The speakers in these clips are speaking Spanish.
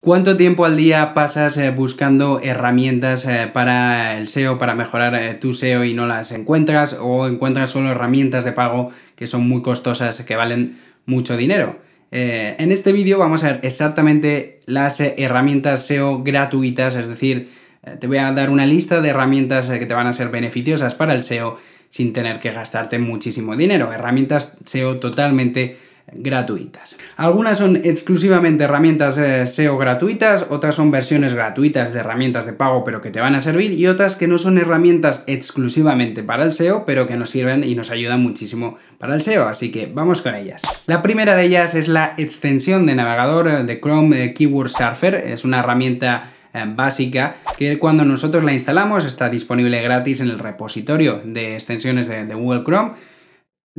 ¿Cuánto tiempo al día pasas eh, buscando herramientas eh, para el SEO, para mejorar eh, tu SEO y no las encuentras? ¿O encuentras solo herramientas de pago que son muy costosas, que valen mucho dinero? en este vídeo vamos a ver exactamente las herramientas SEO gratuitas, es decir, te voy a dar una lista de herramientas que te van a ser beneficiosas para el SEO sin tener que gastarte muchísimo dinero. Herramientas SEO totalmente gratuitas. Algunas son exclusivamente herramientas eh, SEO gratuitas, otras son versiones gratuitas de herramientas de pago pero que te van a servir y otras que no son herramientas exclusivamente para el SEO pero que nos sirven y nos ayudan muchísimo para el SEO, así que vamos con ellas. La primera de ellas es la extensión de navegador eh, de Chrome eh, Keyword Surfer, es una herramienta básica que cuando nosotros la instalamos está disponible gratis en el repositorio de extensiones de Google Chrome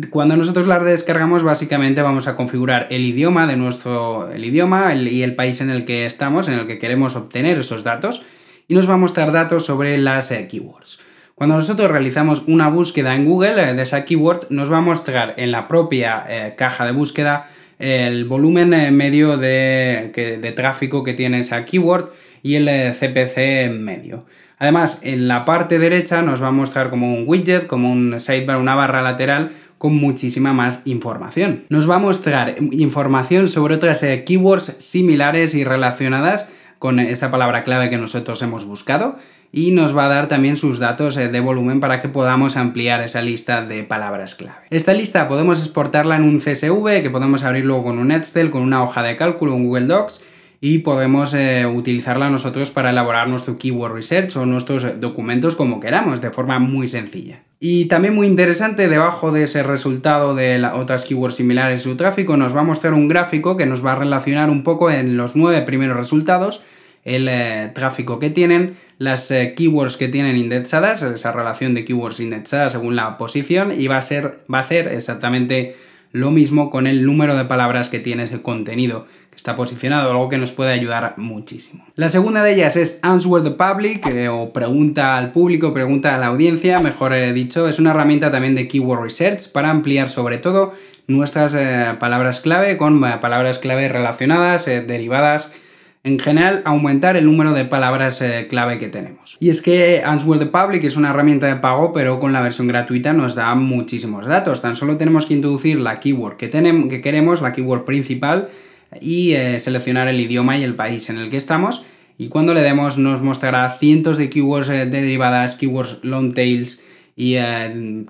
cuando nosotros las descargamos, básicamente vamos a configurar el idioma de nuestro idioma y el país en el que estamos, en el que queremos obtener esos datos, y nos va a mostrar datos sobre las eh, keywords. Cuando nosotros realizamos una búsqueda en Google eh, de esa keyword, nos va a mostrar en la propia eh, caja de búsqueda el volumen medio de, tráfico que tiene esa keyword y el CPC medio. Además, en la parte derecha nos va a mostrar como un widget, como un sidebar, una barra lateral, con muchísima más información. Nos va a mostrar información sobre otras eh, keywords similares y relacionadas con esa palabra clave que nosotros hemos buscado y nos va a dar también sus datos eh, de volumen para que podamos ampliar esa lista de palabras clave. Esta lista podemos exportarla en un CSV que podemos abrir luego con un Excel, con una hoja de cálculo, un Google Docs y podemos eh, utilizarla nosotros para elaborar nuestro keyword research o nuestros eh, documentos como queramos, de forma muy sencilla. Y también muy interesante, debajo de ese resultado de otras keywords similares su tráfico, nos va a mostrar un gráfico que nos va a relacionar un poco en los nueve primeros resultados el eh, tráfico que tienen, las keywords que tienen indexadas, esa relación de keywords indexadas según la posición y va a ser va a hacer exactamente lo mismo con el número de palabras que tiene ese contenido que está posicionado, algo que nos puede ayudar muchísimo. La segunda de ellas es Answer the Public, eh, o pregunta al público, pregunta a la audiencia, mejor dicho. Es una herramienta también de Keyword Research para ampliar sobre todo nuestras eh, palabras clave con eh, palabras clave relacionadas, derivadas en general aumentar el número de palabras eh, clave que tenemos. Y es que Answer the Public es una herramienta de pago, pero con la versión gratuita nos da muchísimos datos. Tan solo tenemos que introducir la keyword que, tenemos, que queremos, la keyword principal, y eh, seleccionar el idioma y el país en el que estamos. Y cuando le demos nos mostrará cientos de keywords eh, derivadas, keywords long tails, y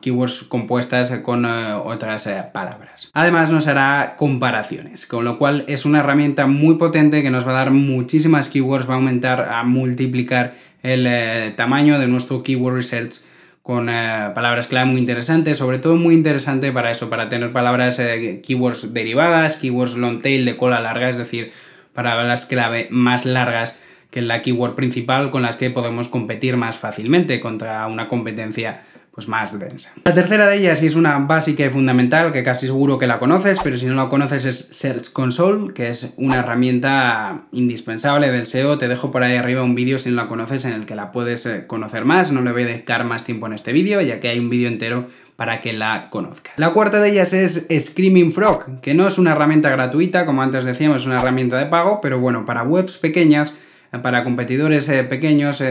keywords compuestas con eh, otras eh, palabras. Además nos hará comparaciones, con lo cual es una herramienta muy potente que nos va a dar muchísimas keywords, va a aumentar, a multiplicar el eh, tamaño de nuestro keyword results con palabras clave muy interesantes, sobre todo muy interesante para eso, para tener palabras keywords derivadas, keywords long tail de cola larga, es decir, palabras clave más largas que la keyword principal con las que podemos competir más fácilmente contra una competencia pues, más densa. La tercera de ellas, y es una básica y fundamental, que casi seguro que la conoces, pero si no la conoces es Search Console, que es una herramienta indispensable del SEO. Te dejo por ahí arriba un vídeo si no la conoces en el que la puedes eh, conocer más. No le voy a dedicar más tiempo en este vídeo, ya que hay un vídeo entero para que la conozcas. La cuarta de ellas es Screaming Frog, que no es una herramienta gratuita, como antes decíamos, es una herramienta de pago, pero bueno, para webs pequeñas, eh, para competidores eh, pequeños...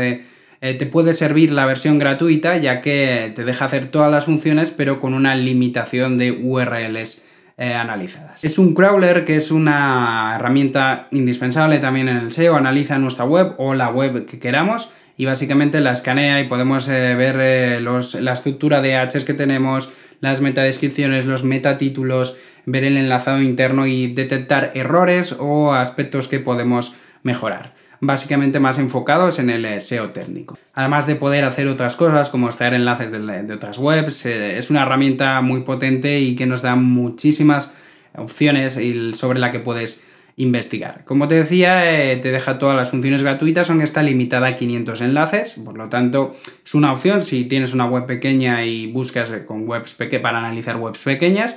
Eh, te puede servir la versión gratuita ya que te deja hacer todas las funciones pero con una limitación de URLs eh, analizadas. Es un crawler que es una herramienta indispensable también en el SEO, analiza nuestra web o la web que queramos y básicamente la escanea y podemos eh, ver los, la estructura de Hs que tenemos, las metadescripciones, los metatítulos, ver el enlazado interno y detectar errores o aspectos que podemos mejorar básicamente más enfocados en el SEO técnico. Además de poder hacer otras cosas como extraer enlaces de, otras webs, eh, es una herramienta muy potente y que nos da muchísimas opciones sobre la que puedes investigar. Como te decía, eh, te deja todas las funciones gratuitas, aunque está limitada a 500 enlaces, por lo tanto es una opción si tienes una web pequeña y buscas con webs para analizar webs pequeñas,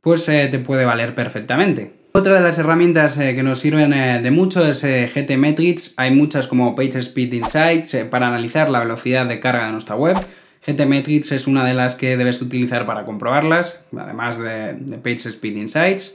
pues eh, te puede valer perfectamente. Otra de las herramientas eh, que nos sirven eh, de mucho es eh, GT Metrics. Hay muchas como PageSpeed Insights para analizar la velocidad de carga de nuestra web. GT Metrics es una de las que debes utilizar para comprobarlas, además de, de PageSpeed Insights.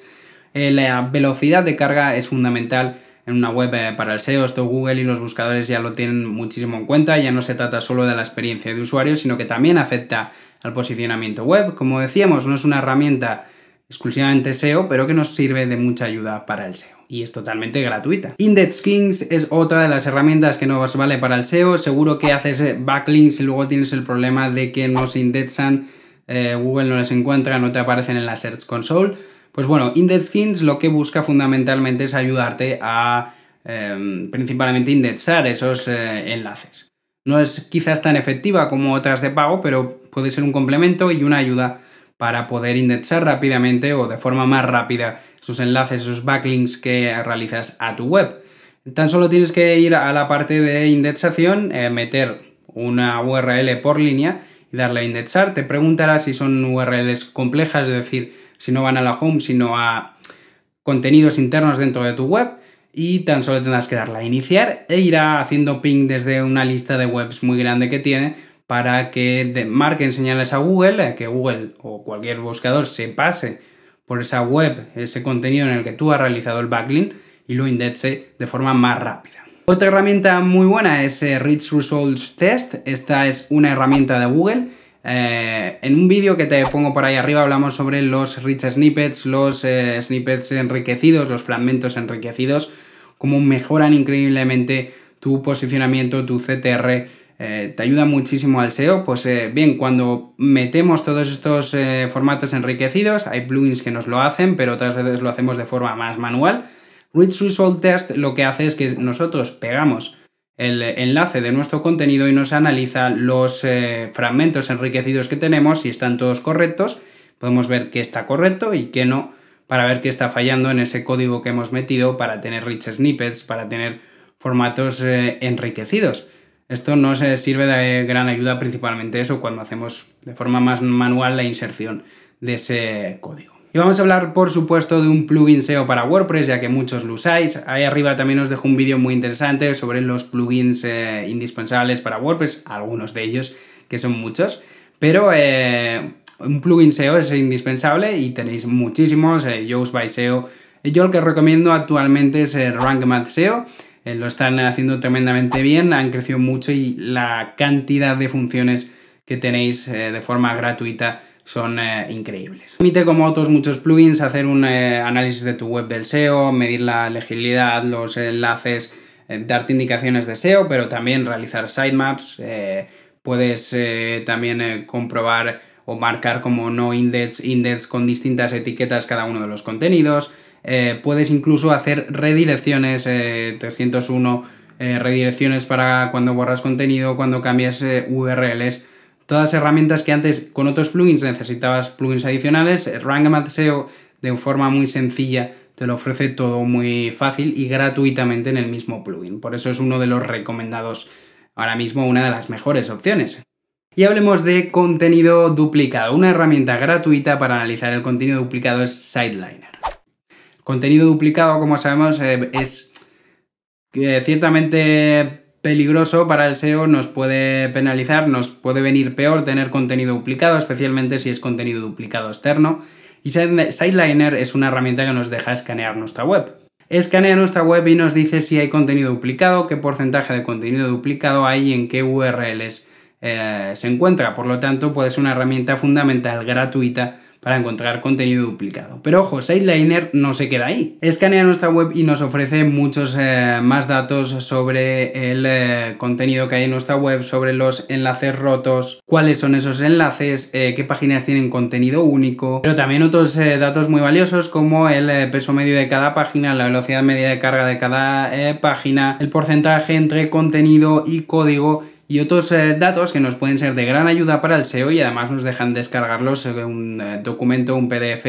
la velocidad de carga es fundamental en una web para el SEO. Esto Google y los buscadores ya lo tienen muchísimo en cuenta. Ya no se trata solo de la experiencia de usuario, sino que también afecta al posicionamiento web. Como decíamos, no es una herramienta exclusivamente SEO, pero que nos sirve de mucha ayuda para el SEO y es totalmente gratuita. Index Kings es otra de las herramientas que nos vale para el SEO. Seguro que haces eh, backlinks y luego tienes el problema de que no se indexan, eh, Google no les encuentra, no te aparecen en la Search Console. Pues bueno, Index Kings lo que busca fundamentalmente es ayudarte a em, principalmente indexar esos eh, enlaces. No es quizás tan efectiva como otras de pago, pero puede ser un complemento y una ayuda para poder indexar rápidamente o de forma más rápida sus enlaces, sus backlinks que realizas a tu web. Tan solo tienes que ir a la parte de indexación, eh, meter una URL por línea y darle a indexar. Te preguntará si son URLs complejas, es decir, si no van a la home, sino a contenidos internos dentro de tu web. Y tan solo tendrás que darle a iniciar e irá haciendo ping desde una lista de webs muy grande que tiene para que marquen señales a Google, eh, que Google o cualquier buscador se pase por esa web, ese contenido en el que tú has realizado el backlink y lo indexe de forma más rápida. Otra herramienta muy buena es eh, Rich Results Test. Esta es una herramienta de Google. Eh, en un vídeo que te pongo por ahí arriba hablamos sobre los rich snippets, los snippets enriquecidos, los fragmentos enriquecidos, cómo mejoran increíblemente tu posicionamiento, tu CTR, eh, te ayuda muchísimo al SEO. Pues eh, bien, cuando metemos todos estos eh, formatos enriquecidos, hay plugins que nos lo hacen, pero otras veces lo hacemos de forma más manual. Rich Result Test lo que hace es que nosotros pegamos el enlace de nuestro contenido y nos analiza los fragmentos enriquecidos que tenemos, si están todos correctos, podemos ver qué está correcto y qué no, para ver qué está fallando en ese código que hemos metido para tener rich snippets, para tener formatos enriquecidos. Esto no se sirve de gran ayuda principalmente eso cuando hacemos de forma más manual la inserción de ese código. Y vamos a hablar, por supuesto, de un plugin SEO para WordPress, ya que muchos lo usáis. Ahí arriba también os dejo un vídeo muy interesante sobre los plugins eh, indispensables para WordPress, algunos de ellos, que son muchos. Pero eh, un plugin SEO es indispensable y tenéis muchísimos. Eh, yo os by SEO. Yo el que recomiendo actualmente es Rank Math SEO eh, lo están haciendo tremendamente bien, han crecido mucho y la cantidad de funciones que tenéis eh, de forma gratuita son eh, increíbles. Permite, como otros muchos plugins, hacer un análisis de tu web del SEO, medir la legibilidad, los enlaces, darte indicaciones de SEO, pero también realizar sitemaps, puedes también comprobar o marcar como no index, index con distintas etiquetas cada uno de los contenidos, eh, puedes incluso hacer redirecciones 301, eh, eh, redirecciones para cuando borras contenido, cuando cambias URLs. Todas herramientas que antes con otros plugins necesitabas plugins adicionales, Rank SEO de forma muy sencilla te lo ofrece todo muy fácil y gratuitamente en el mismo plugin. Por eso es uno de los recomendados ahora mismo, una de las mejores opciones. Y hablemos de contenido duplicado. Una herramienta gratuita para analizar el contenido duplicado es Sideliner. Contenido duplicado, como sabemos, eh, es eh, ciertamente peligroso para el SEO, nos puede penalizar, nos puede venir peor tener contenido duplicado, especialmente si es contenido duplicado externo. Y Sideliner es una herramienta que nos deja escanear nuestra web. Escanea nuestra web y nos dice si hay contenido duplicado, qué porcentaje de contenido duplicado hay y en qué URLs eh, se encuentra. Por lo tanto, puede ser una herramienta fundamental gratuita para encontrar contenido duplicado. Pero ojo, Sideliner no se queda ahí. Escanea nuestra web y nos ofrece muchos eh, más datos sobre el eh, contenido que hay en nuestra web, sobre los enlaces rotos, cuáles son esos enlaces, qué páginas tienen contenido único, pero también otros datos muy valiosos como el peso medio de cada página, la velocidad media de carga de cada página, el porcentaje entre contenido y código y otros eh, datos que nos pueden ser de gran ayuda para el SEO y además nos dejan descargarlos en eh, un eh, documento, un PDF.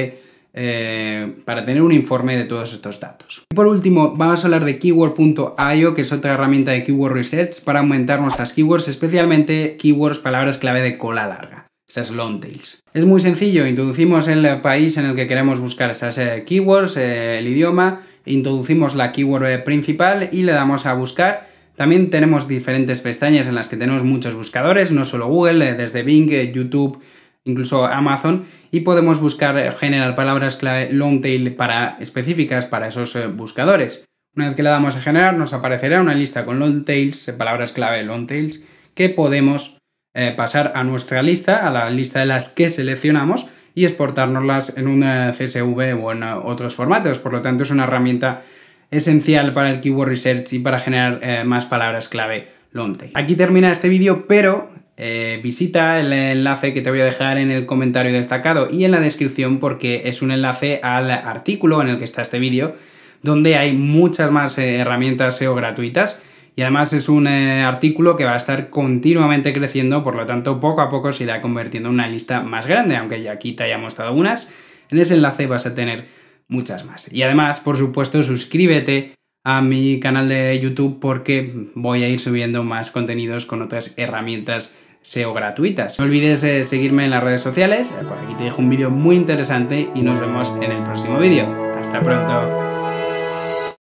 para tener un informe de todos estos datos. Y por último, vamos a hablar de keyword.io, que es otra herramienta de keyword Resets para aumentar nuestras keywords, especialmente keywords palabras clave de cola larga esas long tails. Es muy sencillo, introducimos el país en el que queremos buscar esas keywords, el idioma, introducimos la keyword principal y le damos a buscar también tenemos diferentes pestañas en las que tenemos muchos buscadores, no solo Google, eh, desde Bing, eh, YouTube, incluso Amazon, y podemos buscar eh, generar palabras clave long tail para, específicas para esos buscadores. Una vez que la damos a generar, nos aparecerá una lista con long tails, palabras clave long tails, que podemos pasar a nuestra lista, a la lista de las que seleccionamos y exportárnoslas en un CSV o en otros formatos. Por lo tanto, es una herramienta esencial para el keyword research y para generar eh, más palabras clave long tail. Aquí termina este vídeo, pero eh, visita el enlace que te voy a dejar en el comentario destacado y en la descripción porque es un enlace al artículo en el que está este vídeo, donde hay muchas más eh, herramientas SEO gratuitas y además es un artículo que va a estar continuamente creciendo, por lo tanto poco a poco se irá convirtiendo en una lista más grande, aunque ya aquí te haya mostrado unas. En ese enlace vas a tener muchas más. Y además, por supuesto, suscríbete a mi canal de YouTube porque voy a ir subiendo más contenidos con otras herramientas SEO gratuitas. No olvides eh, seguirme en las redes sociales, eh, por aquí te dejo un vídeo muy interesante y nos vemos en el próximo vídeo. ¡Hasta pronto!